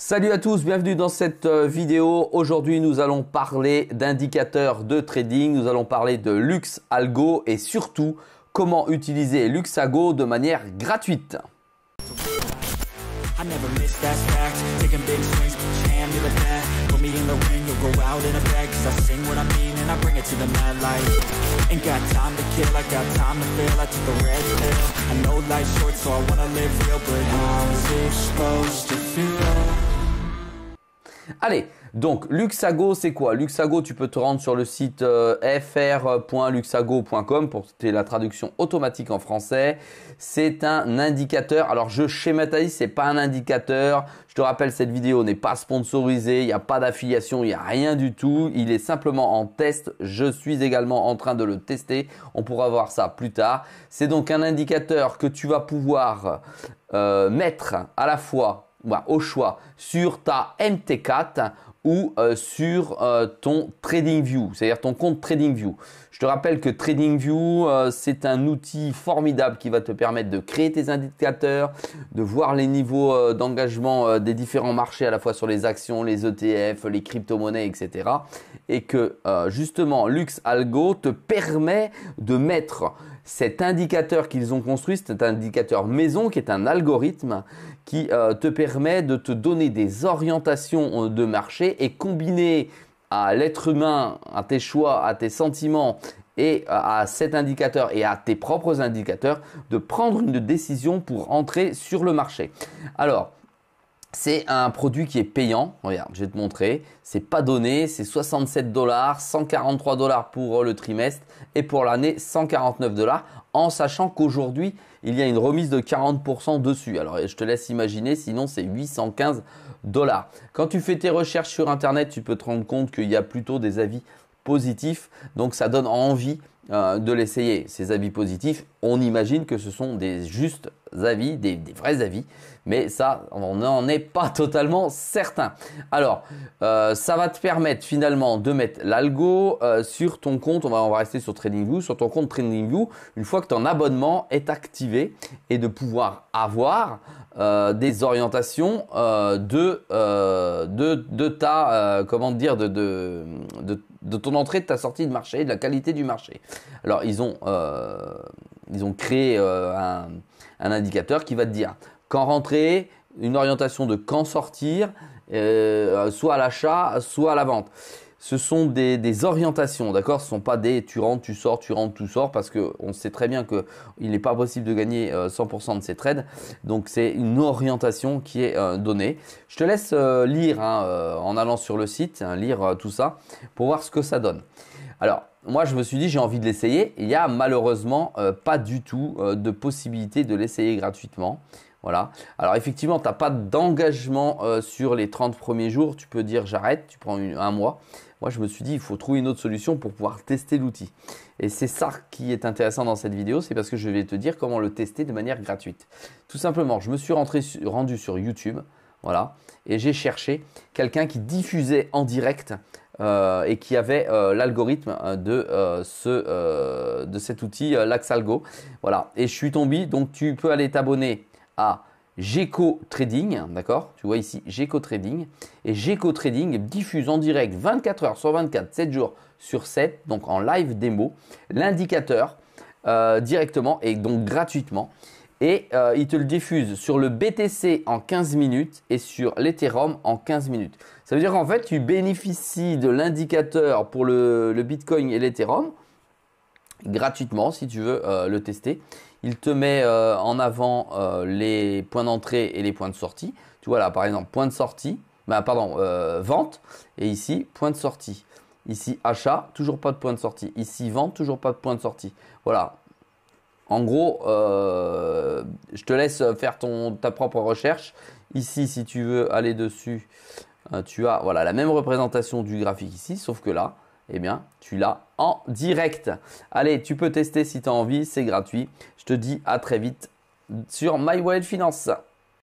Salut à tous, bienvenue dans cette euh, vidéo. Aujourd'hui, nous allons parler d'indicateurs de trading, nous allons parler de Lux Algo et surtout comment utiliser Luxago de manière gratuite. Allez, donc Luxago, c'est quoi Luxago, tu peux te rendre sur le site euh, fr.luxago.com pour la traduction automatique en français. C'est un indicateur. Alors je schématise, n'est pas un indicateur. Je te rappelle, cette vidéo n'est pas sponsorisée, il n'y a pas d'affiliation, il n'y a rien du tout. Il est simplement en test. Je suis également en train de le tester. On pourra voir ça plus tard. C'est donc un indicateur que tu vas pouvoir euh, mettre à la fois au choix sur ta MT4 ou euh, sur euh, ton TradingView, c'est-à-dire ton compte TradingView. Je te rappelle que TradingView, euh, c'est un outil formidable qui va te permettre de créer tes indicateurs, de voir les niveaux d'engagement des différents marchés, à la fois sur les actions, les ETF, les crypto-monnaies, etc. Et que justement, LuxAlgo Algo te permet de mettre cet indicateur qu'ils ont construit, cet indicateur maison qui est un algorithme qui euh, te permet de te donner des orientations euh, de marché et combiner à l'être humain, à tes choix, à tes sentiments et euh, à cet indicateur et à tes propres indicateurs de prendre une décision pour entrer sur le marché. Alors, c'est un produit qui est payant. Regarde, je vais te montrer. C'est pas donné. C'est 67 dollars, 143 dollars pour le trimestre et pour l'année 149 dollars. En sachant qu'aujourd'hui, il y a une remise de 40% dessus. Alors, je te laisse imaginer. Sinon, c'est 815 dollars. Quand tu fais tes recherches sur Internet, tu peux te rendre compte qu'il y a plutôt des avis positifs. Donc, ça donne envie euh, de l'essayer. Ces avis positifs, on imagine que ce sont des justes avis, des, vrais avis, mais ça, on n'en est pas totalement certain. Alors, euh, ça va te permettre finalement de mettre l'algo euh, sur ton compte, on va, on va rester sur TradingView, sur ton compte TradingView, une fois que ton abonnement est activé et de pouvoir avoir euh, des orientations de, de, de, ta, comment dire, de, de, de, de, ton entrée, de ta sortie de marché, de la qualité du marché. Alors, ils ont, ils ont créé un un indicateur qui va te dire quand rentrer, une orientation de quand sortir, euh, soit à l'achat, soit à la vente. Ce sont des, orientations, d'accord Ce ne sont pas des tu rentres, tu sors, tu rentres, tu sors, parce qu'on sait très bien qu'il n'est pas possible de gagner 100% euh, de ces trades. Donc c'est une orientation qui est euh, donnée. Je te laisse lire hein, en allant sur le site, hein, lire tout ça, pour voir ce que ça donne. Alors, moi, je me suis dit, j'ai envie de l'essayer. Il n'y a malheureusement euh, pas du tout euh, de possibilité de l'essayer gratuitement. Voilà. Alors, effectivement, tu n'as pas d'engagement euh, sur les 30 premiers jours. Tu peux dire j'arrête, tu prends un mois. Moi, je me suis dit, il faut trouver une autre solution pour pouvoir tester l'outil. Et c'est ça qui est intéressant dans cette vidéo, c'est parce que je vais te dire comment le tester de manière gratuite. Tout simplement, je me suis rentré, rendu sur YouTube. Voilà. Et j'ai cherché quelqu'un qui diffusait en direct euh, et qui avait euh, l'algorithme euh, de, de cet outil, l'Axalgo. Voilà, et je suis tombé, donc tu peux aller t'abonner à Geco Trading, d'accord Tu vois ici Geco Trading. Et Geco Trading diffuse en direct 24 heures sur 24, 7 jours sur 7, donc en live démo, l'indicateur directement et donc gratuitement. Et euh, il te le diffuse sur le BTC en 15 minutes et sur l'Ethereum en 15 minutes. Ça veut dire qu'en fait, tu bénéficies de l'indicateur pour le, Bitcoin et l'Ethereum gratuitement si tu veux euh, le tester. Il te met euh, en avant les points d'entrée et les points de sortie. Tu vois là, par exemple, point de sortie, bah, pardon, vente, et ici, point de sortie. Ici, achat, toujours pas de point de sortie. Ici, vente, toujours pas de point de sortie. Voilà. En gros, euh, je te laisse euh, faire ton, ta propre recherche. Ici, si tu veux aller dessus, hein, tu as voilà, la même représentation du graphique ici, sauf que là, eh bien, tu l'as en direct. Allez, tu peux tester si tu as envie, c'est gratuit. Je te dis à très vite sur My Finance.